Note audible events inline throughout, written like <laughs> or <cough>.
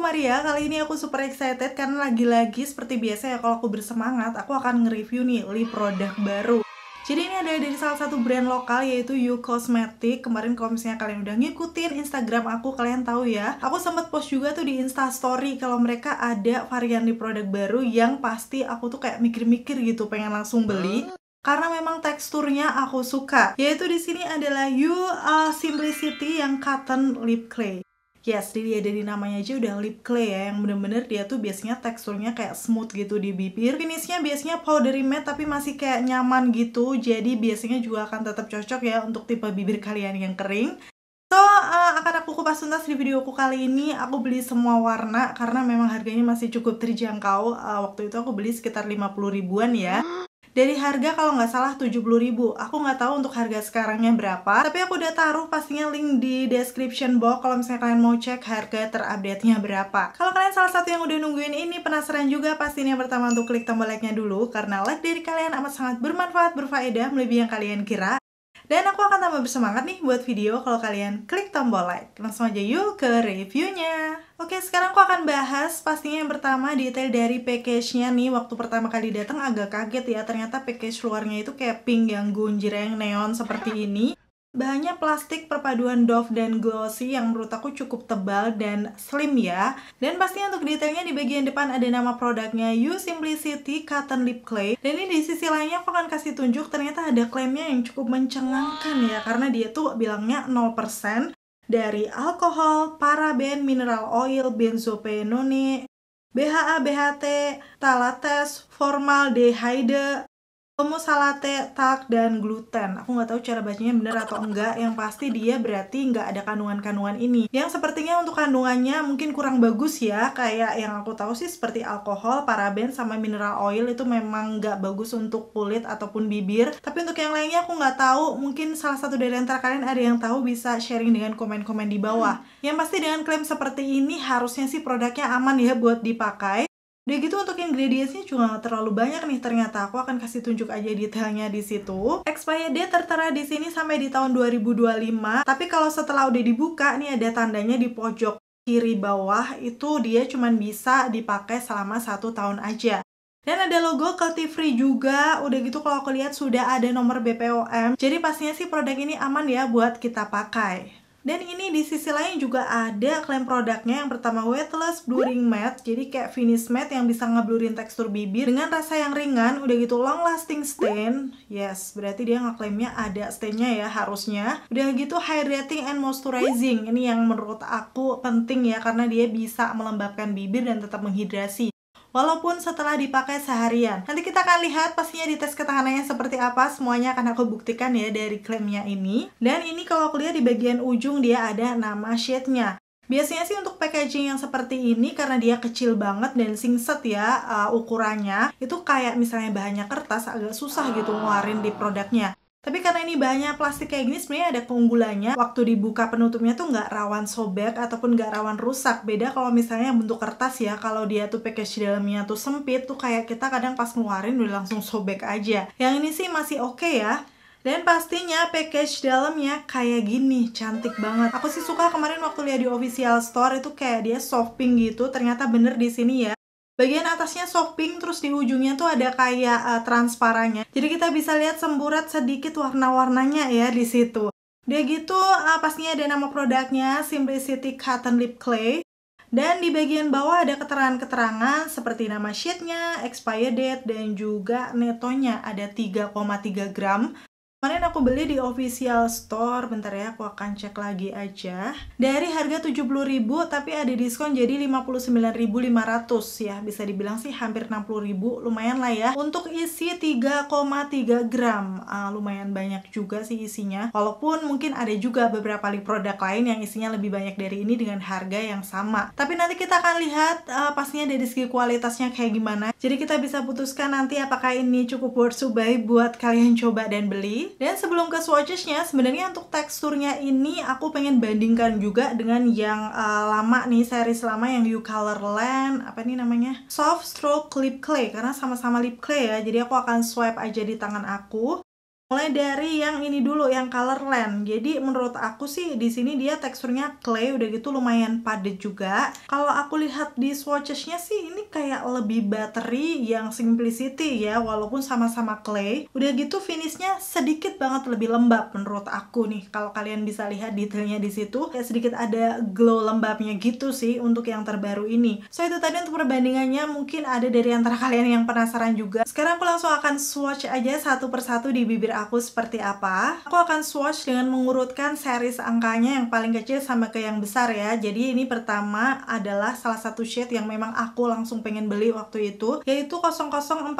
Maria, kali ini aku super excited karena lagi-lagi seperti biasa ya kalau aku bersemangat, aku akan nge-review nih lip produk baru. Jadi ini ada dari salah satu brand lokal yaitu You Cosmetic. Kemarin kalau misalnya kalian udah ngikutin Instagram aku, kalian tahu ya. Aku sempat post juga tuh di Insta Story kalau mereka ada varian lip produk baru yang pasti aku tuh kayak mikir-mikir gitu pengen langsung beli hmm. karena memang teksturnya aku suka. Yaitu di sini adalah You uh, Simplicity yang Cotton Lip Clay ya ya dari namanya aja udah lip clay ya yang bener-bener dia tuh biasanya teksturnya kayak smooth gitu di bibir finishnya biasanya powdery matte tapi masih kayak nyaman gitu jadi biasanya juga akan tetap cocok ya untuk tipe bibir kalian yang kering so uh, akan aku kupas tuntas di videoku kali ini aku beli semua warna karena memang harganya masih cukup terjangkau uh, waktu itu aku beli sekitar 50 ribuan ya <gasps> dari harga kalau nggak salah 70.000 aku nggak tahu untuk harga sekarangnya berapa tapi aku udah taruh pastinya link di description box kalau misalnya kalian mau cek harga terupdate nya berapa kalau kalian salah satu yang udah nungguin ini penasaran juga pastinya pertama untuk klik tombol like nya dulu karena like dari kalian amat sangat bermanfaat berfaedah melebihi yang kalian kira dan aku akan tambah bersemangat nih buat video kalau kalian klik tombol like. Langsung aja yuk ke reviewnya. Oke, sekarang aku akan bahas pastinya yang pertama detail dari package-nya nih. Waktu pertama kali datang agak kaget ya, ternyata package luarnya itu kayak pink yang gunjreng neon seperti iya. ini. Bahannya plastik perpaduan doff dan glossy yang menurut aku cukup tebal dan slim ya. Dan pastinya untuk detailnya di bagian depan ada nama produknya You Simplicity Cotton Lip Clay. Dan ini di sisi lainnya aku akan kasih tunjuk ternyata ada klaimnya yang cukup mencengangkan ya. Karena dia tuh bilangnya 0% dari alkohol, paraben, mineral oil, benzopenone, BHA, BHT, talates, formaldehyde, tak dan gluten. Aku nggak tahu cara bacanya bener atau enggak. Yang pasti dia berarti nggak ada kandungan-kandungan ini. Yang sepertinya untuk kandungannya mungkin kurang bagus ya. Kayak yang aku tahu sih seperti alkohol, paraben, sama mineral oil itu memang nggak bagus untuk kulit ataupun bibir. Tapi untuk yang lainnya aku nggak tahu. Mungkin salah satu dari antara kalian ada yang tahu bisa sharing dengan komen-komen di bawah. Yang pasti dengan klaim seperti ini harusnya sih produknya aman ya buat dipakai. Udah gitu untuk ingredientsnya juga gak terlalu banyak nih ternyata. Aku akan kasih tunjuk aja detailnya di situ. Expired dia tertera di sini sampai di tahun 2025. Tapi kalau setelah udah dibuka nih ada tandanya di pojok kiri bawah itu dia cuma bisa dipakai selama satu tahun aja. Dan ada logo cruelty free juga. Udah gitu kalau aku lihat sudah ada nomor BPOM. Jadi pastinya sih produk ini aman ya buat kita pakai. Dan ini di sisi lain juga ada klaim produknya yang pertama weightless blurring matte, jadi kayak finish matte yang bisa ngeblurin tekstur bibir dengan rasa yang ringan, udah gitu long lasting stain. Yes, berarti dia ngeklaimnya ada stainnya ya harusnya. Udah gitu hydrating and moisturizing. Ini yang menurut aku penting ya karena dia bisa melembabkan bibir dan tetap menghidrasi walaupun setelah dipakai seharian. Nanti kita akan lihat pastinya di tes ketahanannya seperti apa, semuanya akan aku buktikan ya dari klaimnya ini. Dan ini kalau aku lihat di bagian ujung dia ada nama shade-nya. Biasanya sih untuk packaging yang seperti ini karena dia kecil banget dan singset ya uh, ukurannya, itu kayak misalnya bahannya kertas agak susah gitu ngeluarin di produknya. Tapi karena ini bahannya plastik kayak gini sebenarnya ada keunggulannya. Waktu dibuka penutupnya tuh nggak rawan sobek ataupun nggak rawan rusak. Beda kalau misalnya bentuk kertas ya. Kalau dia tuh package dalamnya tuh sempit tuh kayak kita kadang pas ngeluarin udah langsung sobek aja. Yang ini sih masih oke okay ya. Dan pastinya package dalamnya kayak gini, cantik banget. Aku sih suka kemarin waktu lihat di official store itu kayak dia soft pink gitu. Ternyata bener di sini ya. Bagian atasnya soft pink, terus di ujungnya tuh ada kayak uh, transparannya. Jadi kita bisa lihat semburat sedikit warna-warnanya ya di situ. Dia gitu uh, pastinya ada nama produknya, Simplicity Cotton Lip Clay. Dan di bagian bawah ada keterangan-keterangan seperti nama sheetnya, expired date, dan juga netonya ada 3,3 gram. Kemarin aku beli di official store, bentar ya aku akan cek lagi aja. Dari harga 70.000 tapi ada diskon jadi 59.500 ya. Bisa dibilang sih hampir 60.000, lumayan lah ya. Untuk isi 3,3 gram, uh, lumayan banyak juga sih isinya. Walaupun mungkin ada juga beberapa lip produk lain yang isinya lebih banyak dari ini dengan harga yang sama. Tapi nanti kita akan lihat uh, pastinya dari segi kualitasnya kayak gimana. Jadi kita bisa putuskan nanti apakah ini cukup worth to buy buat kalian coba dan beli dan sebelum ke swatchesnya, sebenarnya untuk teksturnya ini aku pengen bandingkan juga dengan yang uh, lama nih, seri selama yang You Colorland, apa ini namanya? Soft Stroke Lip Clay, karena sama-sama lip clay ya, jadi aku akan swipe aja di tangan aku mulai dari yang ini dulu yang color land jadi menurut aku sih di sini dia teksturnya clay udah gitu lumayan padat juga kalau aku lihat di swatchesnya sih ini kayak lebih battery yang simplicity ya walaupun sama-sama clay udah gitu finishnya sedikit banget lebih lembab menurut aku nih kalau kalian bisa lihat detailnya di situ kayak sedikit ada glow lembabnya gitu sih untuk yang terbaru ini so itu tadi untuk perbandingannya mungkin ada dari antara kalian yang penasaran juga sekarang aku langsung akan swatch aja satu persatu di bibir aku seperti apa. Aku akan swatch dengan mengurutkan series angkanya yang paling kecil sampai ke yang besar ya. Jadi ini pertama adalah salah satu shade yang memang aku langsung pengen beli waktu itu, yaitu 0047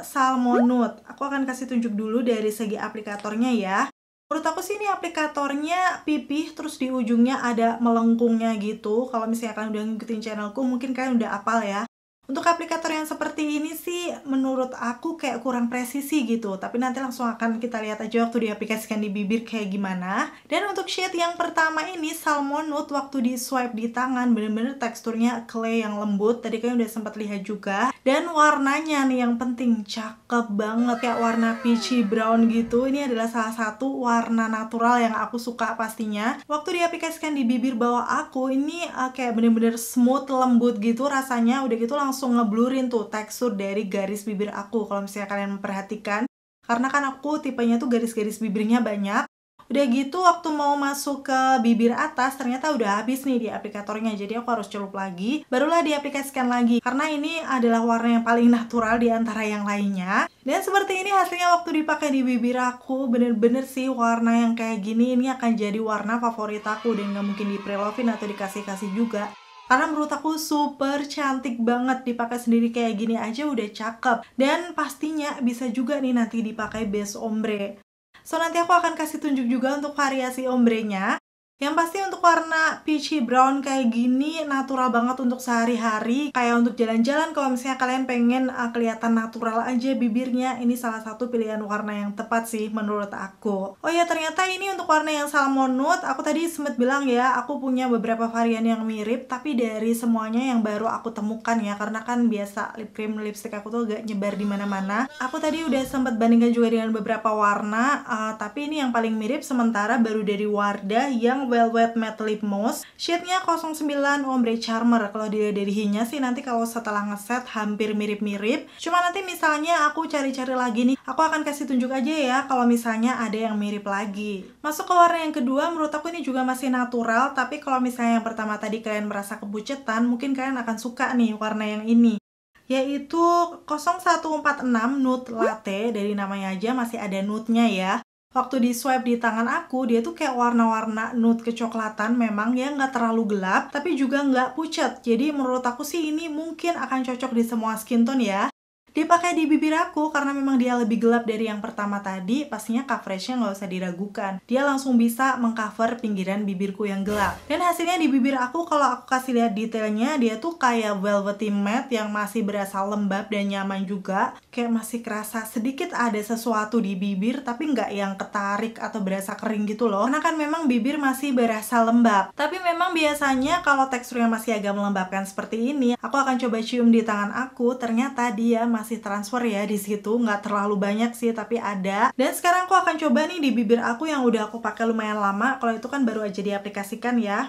Salmon Nude. Aku akan kasih tunjuk dulu dari segi aplikatornya ya. Menurut aku sih ini aplikatornya pipih terus di ujungnya ada melengkungnya gitu. Kalau misalnya kalian udah ngikutin channelku mungkin kalian udah apal ya. Untuk aplikator yang seperti ini sih menurut aku kayak kurang presisi gitu Tapi nanti langsung akan kita lihat aja waktu diaplikasikan di bibir kayak gimana Dan untuk shade yang pertama ini Salmon Nude waktu di swipe di tangan bener-bener teksturnya clay yang lembut Tadi kalian udah sempat lihat juga Dan warnanya nih yang penting cakep banget Kayak warna peachy brown gitu Ini adalah salah satu warna natural yang aku suka pastinya Waktu diaplikasikan di bibir bawah aku ini uh, kayak bener-bener smooth lembut gitu rasanya Udah gitu langsung langsung ngeblurin tuh tekstur dari garis bibir aku kalau misalnya kalian memperhatikan. Karena kan aku tipenya tuh garis-garis bibirnya banyak. Udah gitu waktu mau masuk ke bibir atas ternyata udah habis nih di aplikatornya jadi aku harus celup lagi barulah diaplikasikan lagi karena ini adalah warna yang paling natural di antara yang lainnya dan seperti ini hasilnya waktu dipakai di bibir aku bener-bener sih warna yang kayak gini ini akan jadi warna favorit aku dan nggak mungkin di prelovin atau dikasih-kasih juga karena menurut aku super cantik banget dipakai sendiri kayak gini aja udah cakep dan pastinya bisa juga nih nanti dipakai base ombre so nanti aku akan kasih tunjuk juga untuk variasi ombrenya yang pasti untuk warna peachy brown kayak gini natural banget untuk sehari-hari Kayak untuk jalan-jalan kalau misalnya kalian pengen uh, kelihatan natural aja bibirnya Ini salah satu pilihan warna yang tepat sih menurut aku Oh ya ternyata ini untuk warna yang salmon nude Aku tadi sempat bilang ya aku punya beberapa varian yang mirip Tapi dari semuanya yang baru aku temukan ya Karena kan biasa lip cream lipstick aku tuh gak nyebar di mana mana Aku tadi udah sempat bandingkan juga dengan beberapa warna uh, Tapi ini yang paling mirip sementara baru dari Wardah yang Velvet Matte Lip Mousse. Shade-nya 09 Ombre Charmer. Kalau dilihat dari hinya sih nanti kalau setelah ngeset hampir mirip-mirip. Cuma nanti misalnya aku cari-cari lagi nih, aku akan kasih tunjuk aja ya kalau misalnya ada yang mirip lagi. Masuk ke warna yang kedua, menurut aku ini juga masih natural, tapi kalau misalnya yang pertama tadi kalian merasa kebucetan, mungkin kalian akan suka nih warna yang ini yaitu 0146 Nude Latte dari namanya aja masih ada nude-nya ya waktu di swipe di tangan aku dia tuh kayak warna-warna nude kecoklatan memang ya nggak terlalu gelap tapi juga nggak pucat jadi menurut aku sih ini mungkin akan cocok di semua skin tone ya dipakai di bibir aku karena memang dia lebih gelap dari yang pertama tadi pastinya coveragenya nggak usah diragukan dia langsung bisa mengcover pinggiran bibirku yang gelap dan hasilnya di bibir aku kalau aku kasih lihat detailnya dia tuh kayak velvety matte yang masih berasa lembab dan nyaman juga kayak masih kerasa sedikit ada sesuatu di bibir tapi nggak yang ketarik atau berasa kering gitu loh karena kan memang bibir masih berasa lembab tapi memang biasanya kalau teksturnya masih agak melembabkan seperti ini aku akan coba cium di tangan aku ternyata dia masih si transfer ya di situ nggak terlalu banyak sih tapi ada dan sekarang aku akan coba nih di bibir aku yang udah aku pakai lumayan lama kalau itu kan baru aja diaplikasikan ya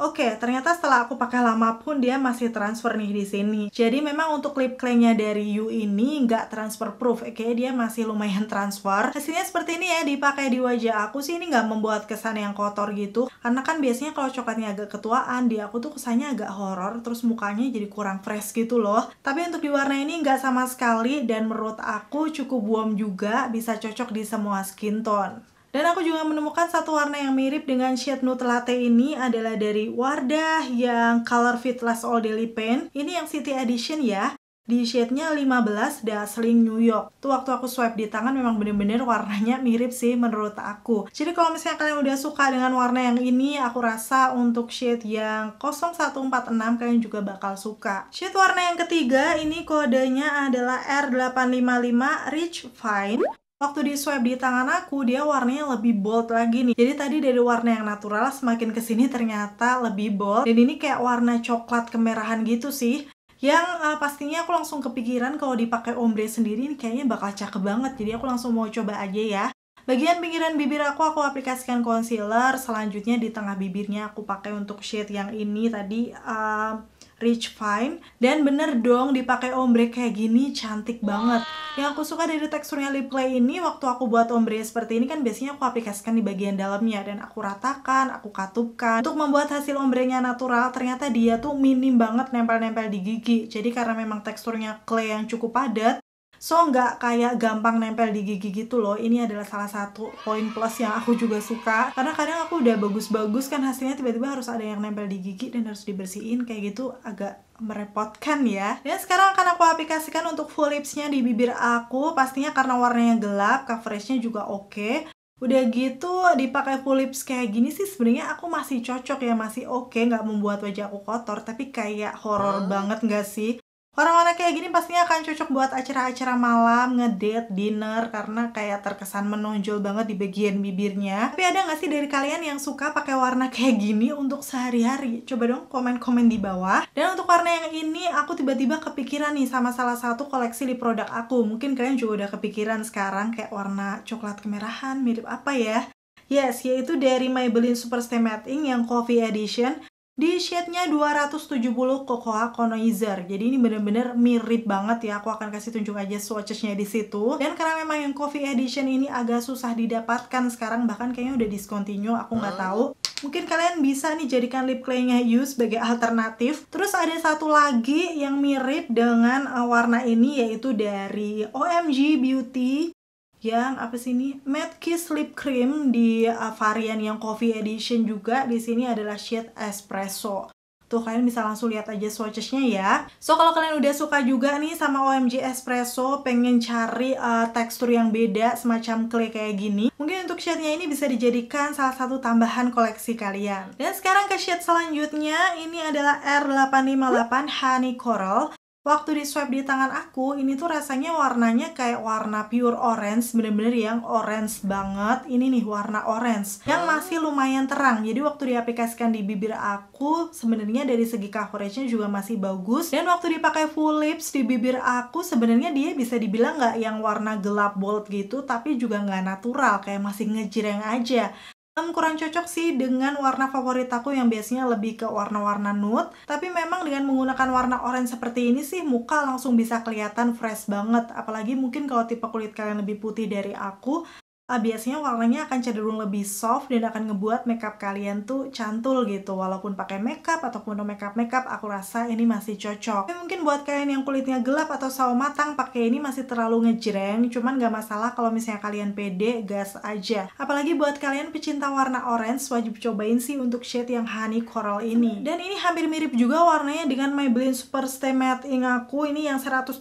Oke, okay, ternyata setelah aku pakai lama pun dia masih transfer nih di sini. Jadi memang untuk lip claimnya dari You ini nggak transfer proof, oke? Dia masih lumayan transfer. Hasilnya seperti ini ya, dipakai di wajah aku sih ini nggak membuat kesan yang kotor gitu. Karena kan biasanya kalau coklatnya agak ketuaan, di aku tuh kesannya agak horror, terus mukanya jadi kurang fresh gitu loh. Tapi untuk di warna ini nggak sama sekali dan menurut aku cukup warm juga, bisa cocok di semua skin tone. Dan aku juga menemukan satu warna yang mirip dengan shade nude latte ini adalah dari Wardah yang Color Fit Last All Daily Paint. Ini yang City Edition ya. Di shade-nya 15 Dazzling New York. Tuh waktu aku swipe di tangan memang bener-bener warnanya mirip sih menurut aku. Jadi kalau misalnya kalian udah suka dengan warna yang ini, aku rasa untuk shade yang 0146 kalian juga bakal suka. Shade warna yang ketiga ini kodenya adalah R855 Rich Fine. Waktu di swab di tangan aku, dia warnanya lebih bold lagi nih. Jadi tadi dari warna yang natural semakin ke sini ternyata lebih bold. Dan ini kayak warna coklat kemerahan gitu sih. Yang uh, pastinya aku langsung kepikiran kalau dipakai ombre sendiri ini kayaknya bakal cakep banget. Jadi aku langsung mau coba aja ya. Bagian pinggiran bibir aku, aku aplikasikan concealer. Selanjutnya di tengah bibirnya aku pakai untuk shade yang ini tadi. Uh, Rich Fine dan bener dong dipakai ombre kayak gini cantik banget yang aku suka dari teksturnya lip clay ini waktu aku buat ombre seperti ini kan biasanya aku aplikasikan di bagian dalamnya dan aku ratakan, aku katupkan untuk membuat hasil ombrenya natural ternyata dia tuh minim banget nempel-nempel di gigi jadi karena memang teksturnya clay yang cukup padat so nggak kayak gampang nempel di gigi gitu loh ini adalah salah satu poin plus yang aku juga suka karena kadang aku udah bagus-bagus kan hasilnya tiba-tiba harus ada yang nempel di gigi dan harus dibersihin kayak gitu agak merepotkan ya dan sekarang akan aku aplikasikan untuk full lipsnya di bibir aku pastinya karena warnanya gelap coveragenya juga oke okay. Udah gitu dipakai full lips kayak gini sih sebenarnya aku masih cocok ya masih oke okay, nggak membuat wajah aku kotor tapi kayak horor hmm. banget nggak sih Orang-orang kayak gini pastinya akan cocok buat acara-acara malam, ngedate, dinner, karena kayak terkesan menonjol banget di bagian bibirnya. Tapi ada nggak sih dari kalian yang suka pakai warna kayak gini untuk sehari-hari? Coba dong komen-komen di bawah. Dan untuk warna yang ini, aku tiba-tiba kepikiran nih sama salah satu koleksi di produk aku. Mungkin kalian juga udah kepikiran sekarang kayak warna coklat kemerahan, mirip apa ya? Yes, yaitu dari Maybelline Super Stay Matte Ink yang Coffee Edition di shade-nya 270 Cocoa Colonizer. Jadi ini bener-bener mirip banget ya. Aku akan kasih tunjuk aja swatches-nya di situ. Dan karena memang yang coffee edition ini agak susah didapatkan sekarang, bahkan kayaknya udah discontinue, aku nggak hmm. tahu. Mungkin kalian bisa nih jadikan lip clay-nya You sebagai alternatif. Terus ada satu lagi yang mirip dengan eh, warna ini yaitu dari OMG Beauty yang apa sih ini matte kiss lip cream di uh, varian yang coffee edition juga di sini adalah shade espresso Tuh kalian bisa langsung lihat aja swatchesnya ya. So kalau kalian udah suka juga nih sama OMG Espresso, pengen cari uh, tekstur yang beda semacam clay kayak gini, mungkin untuk shade-nya ini bisa dijadikan salah satu tambahan koleksi kalian. Dan sekarang ke shade selanjutnya, ini adalah R858 Honey Coral. Waktu di swipe di tangan aku, ini tuh rasanya warnanya kayak warna pure orange, bener-bener yang orange banget. Ini nih warna orange yang masih lumayan terang. Jadi waktu diaplikasikan di bibir aku, sebenarnya dari segi coveragenya juga masih bagus. Dan waktu dipakai full lips di bibir aku, sebenarnya dia bisa dibilang nggak yang warna gelap bold gitu, tapi juga nggak natural, kayak masih ngejreng aja. Um, kurang cocok sih dengan warna favorit aku yang biasanya lebih ke warna-warna nude tapi memang dengan menggunakan warna orange seperti ini sih muka langsung bisa kelihatan fresh banget apalagi mungkin kalau tipe kulit kalian lebih putih dari aku uh, biasanya warnanya akan cenderung lebih soft dan akan ngebuat makeup kalian tuh cantul gitu walaupun pakai makeup ataupun no makeup makeup aku rasa ini masih cocok dan mungkin buat kalian yang kulitnya gelap atau sawo matang pakai ini masih terlalu ngejreng cuman gak masalah kalau misalnya kalian pede gas aja apalagi buat kalian pecinta warna orange wajib cobain sih untuk shade yang honey coral ini dan ini hampir mirip juga warnanya dengan Maybelline Super Stay Matte aku ini yang 130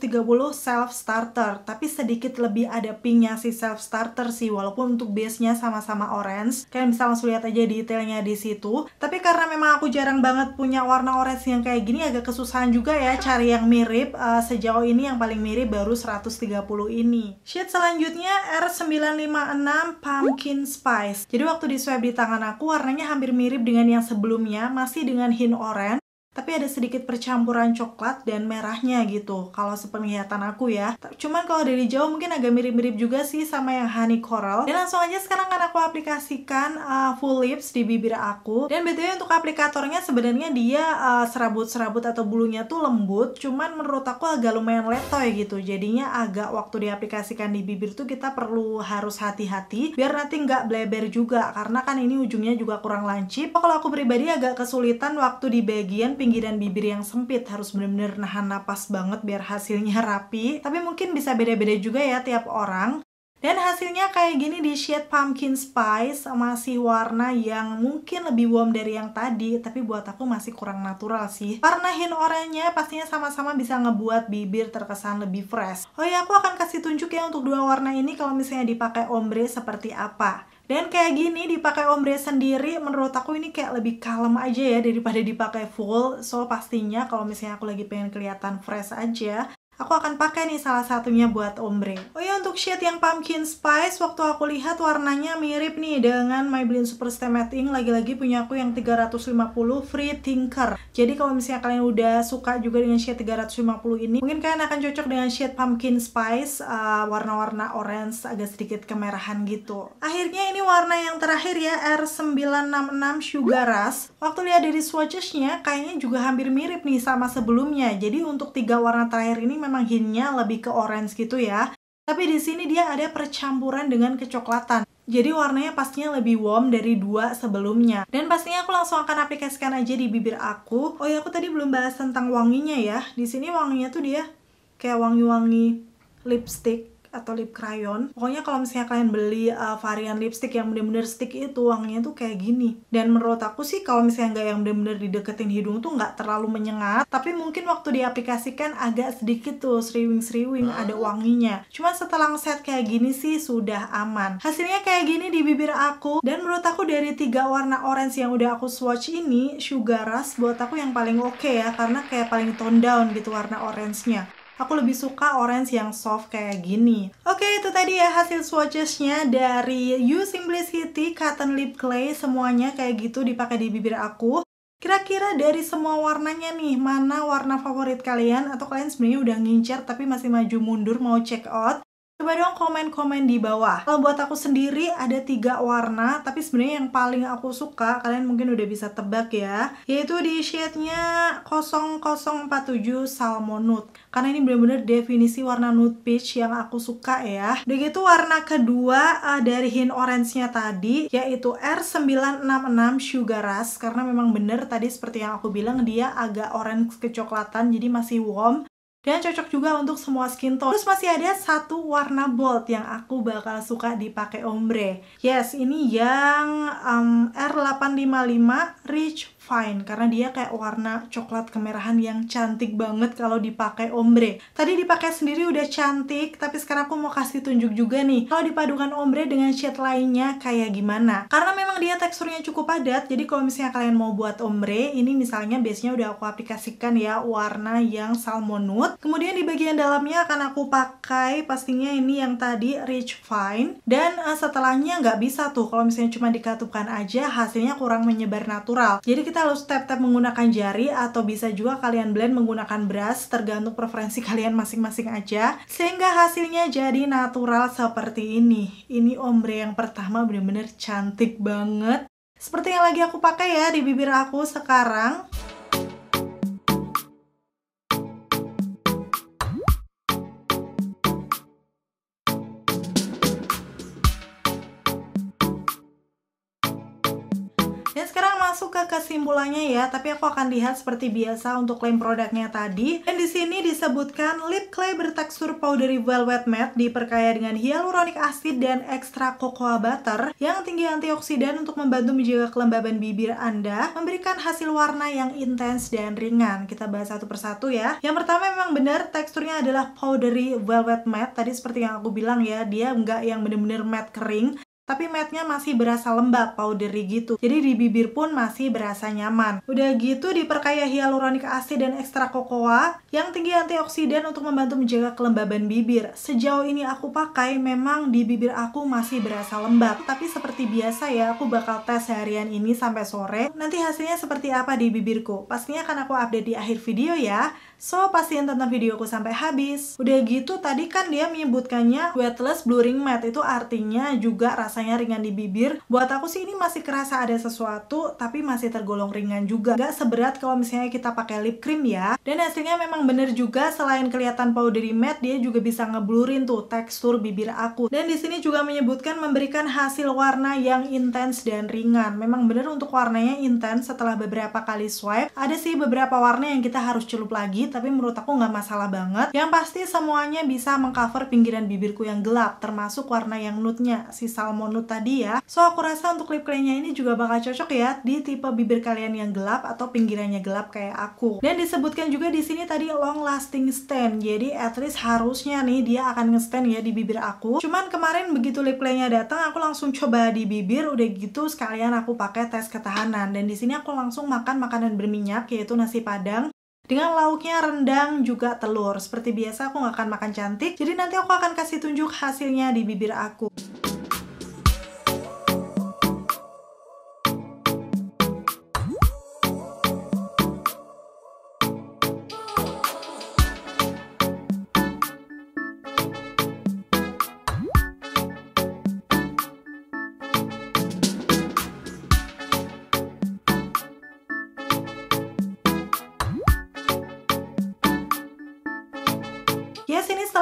self starter tapi sedikit lebih ada pinknya si self starter sih walaupun untuk base-nya sama-sama orange kalian bisa langsung lihat aja detailnya di situ tapi karena memang aku jarang banget punya warna orange yang kayak gini agak kesusahan juga ya cari yang mirip uh, sejauh ini yang paling mirip baru 130 ini shade selanjutnya R956 Pumpkin Spice jadi waktu di swipe di tangan aku warnanya hampir mirip dengan yang sebelumnya masih dengan hint orange tapi ada sedikit percampuran coklat dan merahnya gitu kalau sepenglihatan aku ya cuman kalau dari jauh mungkin agak mirip-mirip juga sih sama yang honey coral dan langsung aja sekarang kan aku aplikasikan uh, full lips di bibir aku dan btw untuk aplikatornya sebenarnya dia uh, serabut-serabut uh, atau bulunya tuh lembut cuman menurut aku agak lumayan letoy gitu jadinya agak waktu diaplikasikan di bibir tuh kita perlu harus hati-hati biar nanti nggak bleber juga karena kan ini ujungnya juga kurang lancip kalau aku pribadi agak kesulitan waktu di bagian pinggiran bibir yang sempit harus benar-benar nahan napas banget biar hasilnya <laughs> rapi tapi mungkin bisa beda-beda juga ya tiap orang dan hasilnya kayak gini di shade pumpkin spice masih warna yang mungkin lebih warm dari yang tadi tapi buat aku masih kurang natural sih. Warna hint oranye pastinya sama-sama bisa ngebuat bibir terkesan lebih fresh. Oh ya aku akan kasih tunjuk ya untuk dua warna ini kalau misalnya dipakai ombre seperti apa. Dan kayak gini dipakai ombre sendiri menurut aku ini kayak lebih kalem aja ya daripada dipakai full. So pastinya kalau misalnya aku lagi pengen kelihatan fresh aja, Aku akan pakai nih salah satunya buat ombre. Oh ya untuk shade yang pumpkin spice, waktu aku lihat warnanya mirip nih dengan Maybelline Super Stay Matte Lagi-lagi punya aku yang 350 Free Thinker. Jadi kalau misalnya kalian udah suka juga dengan shade 350 ini, mungkin kalian akan cocok dengan shade pumpkin spice, uh, warna-warna uh, orange agak sedikit kemerahan gitu. Akhirnya ini warna yang terakhir ya, R966 Sugar Rush. Waktu lihat dari swatchesnya, kayaknya juga hampir mirip nih sama sebelumnya. Jadi untuk tiga warna terakhir ini memang hintnya lebih ke orange gitu ya. Tapi di sini dia ada percampuran dengan kecoklatan. Jadi warnanya pastinya lebih warm dari dua sebelumnya. Dan pastinya aku langsung akan aplikasikan aja di bibir aku. Oh ya, aku tadi belum bahas tentang wanginya ya. Di sini wanginya tuh dia kayak wangi-wangi lipstick atau lip crayon. Pokoknya kalau misalnya kalian beli uh, varian lipstick yang bener-bener stick itu wanginya tuh kayak gini. Dan menurut aku sih kalau misalnya nggak yang bener-bener dideketin hidung tuh nggak terlalu menyengat. Tapi mungkin waktu diaplikasikan agak sedikit tuh sriwing-sriwing ah. ada wanginya. Cuman setelah set kayak gini sih sudah aman. Hasilnya kayak gini di bibir aku. Dan menurut aku dari tiga warna orange yang udah aku swatch ini, Sugar Rush buat aku yang paling oke okay ya. Karena kayak paling tone down gitu warna orange-nya. Aku lebih suka orange yang soft kayak gini. Oke, okay, itu tadi ya hasil swatchesnya dari You Simplicity Cotton Lip Clay. Semuanya kayak gitu dipakai di bibir aku. Kira-kira dari semua warnanya nih, mana warna favorit kalian? Atau kalian sebenarnya udah ngincer tapi masih maju mundur mau check out? Coba dong komen-komen di bawah. Kalau buat aku sendiri ada tiga warna, tapi sebenarnya yang paling aku suka, kalian mungkin udah bisa tebak ya, yaitu di shade-nya 0047 Salmon Nude. Karena ini bener-bener definisi warna nude peach yang aku suka ya. Udah gitu warna kedua uh, dari hint orange-nya tadi, yaitu R966 Sugar Rush, karena memang bener tadi seperti yang aku bilang, dia agak orange kecoklatan, jadi masih warm dan cocok juga untuk semua skin tone terus masih ada satu warna bold yang aku bakal suka dipakai ombre yes ini yang um, R855 Rich fine karena dia kayak warna coklat kemerahan yang cantik banget kalau dipakai ombre. Tadi dipakai sendiri udah cantik, tapi sekarang aku mau kasih tunjuk juga nih kalau dipadukan ombre dengan shade lainnya kayak gimana. Karena memang dia teksturnya cukup padat, jadi kalau misalnya kalian mau buat ombre, ini misalnya biasanya udah aku aplikasikan ya warna yang salmon nude. Kemudian di bagian dalamnya akan aku pakai pastinya ini yang tadi rich fine dan eh, setelahnya nggak bisa tuh kalau misalnya cuma dikatupkan aja hasilnya kurang menyebar natural. Jadi kita kita harus step menggunakan jari atau bisa juga kalian blend menggunakan brush tergantung preferensi <laughs> kalian masing-masing aja sehingga hasilnya jadi natural seperti ini. Ini ombre yang pertama bener-bener cantik banget. Seperti yang lagi aku pakai ya di bibir aku sekarang. masuk ke kesimpulannya ya, tapi aku akan lihat seperti biasa untuk klaim produknya tadi. Dan di sini disebutkan lip clay bertekstur powdery velvet matte diperkaya dengan hyaluronic acid dan ekstrak cocoa butter yang tinggi antioksidan untuk membantu menjaga kelembaban bibir Anda, memberikan hasil warna yang intens dan ringan. Kita bahas satu persatu ya. Yang pertama memang benar teksturnya adalah powdery velvet matte. Tadi seperti yang aku bilang ya, dia nggak yang bener-bener matte kering, tapi matte nya masih berasa lembab, powdery gitu. Jadi di bibir pun masih berasa nyaman. Udah gitu diperkaya hyaluronic acid dan ekstra kokoa yang tinggi antioksidan untuk membantu menjaga kelembaban bibir. Sejauh ini aku pakai memang di bibir aku masih berasa lembab, tapi seperti biasa ya aku bakal tes harian ini sampai sore. Nanti hasilnya seperti apa di bibirku? Pastinya akan aku update di akhir video ya. So, pastiin tonton videoku sampai habis. Udah gitu, tadi kan dia menyebutkannya wetless blurring matte. Itu artinya juga rasa rasanya ringan di bibir. Buat aku sih ini masih kerasa ada sesuatu, tapi masih tergolong ringan juga. Gak seberat kalau misalnya kita pakai lip cream ya. Dan hasilnya memang bener juga, selain kelihatan powdery matte, dia juga bisa ngeblurin tuh tekstur bibir aku. Dan di sini juga menyebutkan memberikan hasil warna yang intens dan ringan. Memang bener untuk warnanya intens setelah beberapa kali swipe. Ada sih beberapa warna yang kita harus celup lagi, tapi menurut aku nggak masalah banget. Yang pasti semuanya bisa mengcover pinggiran bibirku yang gelap, termasuk warna yang nude-nya, si salmon tone nude tadi ya. So aku rasa untuk lip crayon ini juga bakal cocok ya di tipe bibir kalian yang gelap atau pinggirannya gelap kayak aku. Dan disebutkan juga di sini tadi long lasting stain Jadi at least harusnya nih dia akan nge-stain ya di bibir aku. Cuman kemarin begitu lip crayon datang aku langsung coba di bibir udah gitu sekalian aku pakai tes ketahanan dan di sini aku langsung makan makanan berminyak yaitu nasi padang dengan lauknya rendang juga telur. Seperti biasa aku nggak akan makan cantik, jadi nanti aku akan kasih tunjuk hasilnya di bibir aku.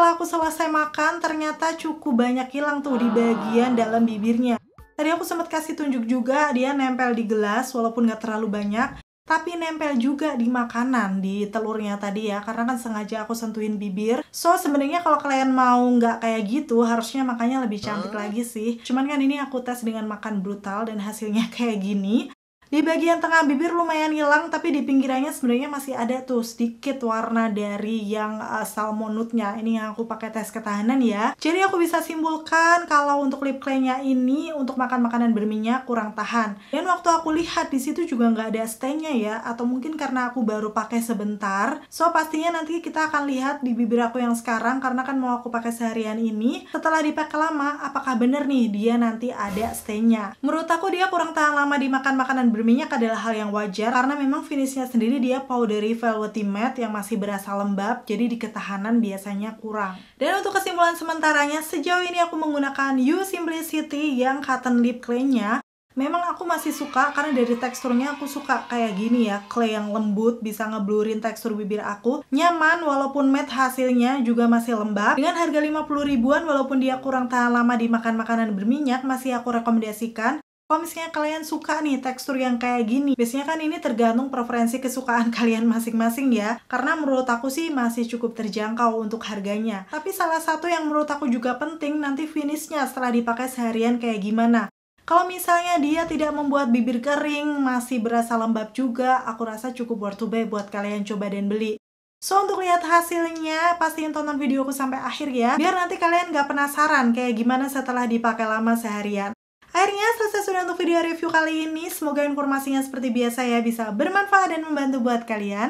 setelah aku selesai makan ternyata cukup banyak hilang tuh di bagian dalam bibirnya. Tadi aku sempat kasih tunjuk juga dia nempel di gelas walaupun nggak terlalu banyak tapi nempel juga di makanan di telurnya tadi ya karena kan sengaja aku sentuhin bibir so sebenarnya kalau kalian mau nggak kayak gitu harusnya makanya lebih cantik huh? lagi sih cuman kan ini aku tes dengan makan brutal dan hasilnya <laughs> kayak gini di bagian tengah bibir lumayan hilang, tapi di pinggirannya sebenarnya masih ada tuh sedikit warna dari yang uh, salmonutnya. Ini yang aku pakai tes ketahanan ya. Jadi aku bisa simpulkan kalau untuk lip clay-nya ini untuk makan makanan berminyak kurang tahan. Dan waktu aku lihat di situ juga nggak ada stain-nya ya, atau mungkin karena aku baru pakai sebentar. So pastinya nanti kita akan lihat di bibir aku yang sekarang karena kan mau aku pakai seharian ini. Setelah dipakai lama, apakah bener nih dia nanti ada stain-nya? Menurut aku dia kurang tahan lama dimakan makanan berminyak adalah hal yang wajar karena memang finishnya sendiri dia powdery velvety matte yang masih berasa lembab jadi di ketahanan biasanya kurang. Dan untuk kesimpulan sementaranya sejauh ini aku menggunakan You Simplicity yang cotton lip clay-nya memang aku masih suka karena dari teksturnya aku suka kayak gini ya clay yang lembut bisa ngeblurin tekstur bibir aku nyaman walaupun matte hasilnya juga masih lembab dengan harga 50 ribuan walaupun dia kurang tahan lama dimakan makanan berminyak masih aku rekomendasikan kalau oh, misalnya kalian suka nih tekstur yang kayak gini, biasanya kan ini tergantung preferensi kesukaan <laughs> kalian masing-masing ya. Karena menurut aku sih masih cukup terjangkau untuk harganya. Tapi salah satu yang menurut aku juga penting nanti finishnya setelah dipakai seharian kayak gimana. Kalau misalnya dia tidak membuat bibir kering, masih berasa lembab juga, aku rasa cukup worth to buy buat kalian coba dan beli. So, untuk lihat hasilnya, pastiin tonton videoku sampai akhir ya, biar nanti kalian gak penasaran kayak gimana setelah dipakai lama seharian. Akhirnya selesai sudah untuk video review kali ini. Semoga informasinya seperti biasa ya bisa bermanfaat dan membantu buat kalian.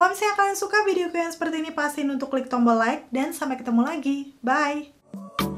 Kalau misalnya kalian suka video yang seperti ini, pastiin untuk klik tombol like. Dan sampai ketemu lagi. Bye!